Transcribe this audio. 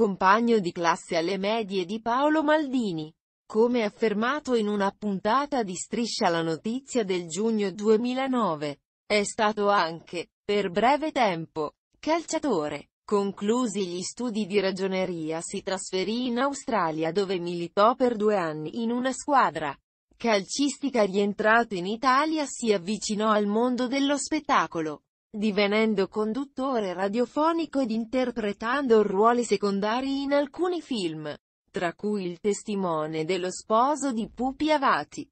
compagno di classe alle medie di Paolo Maldini. Come affermato in una puntata di Striscia la notizia del giugno 2009, è stato anche, per breve tempo, calciatore. Conclusi gli studi di ragioneria si trasferì in Australia dove militò per due anni in una squadra calcistica rientrato in Italia si avvicinò al mondo dello spettacolo divenendo conduttore radiofonico ed interpretando ruoli secondari in alcuni film, tra cui Il testimone dello sposo di Pupi Avati.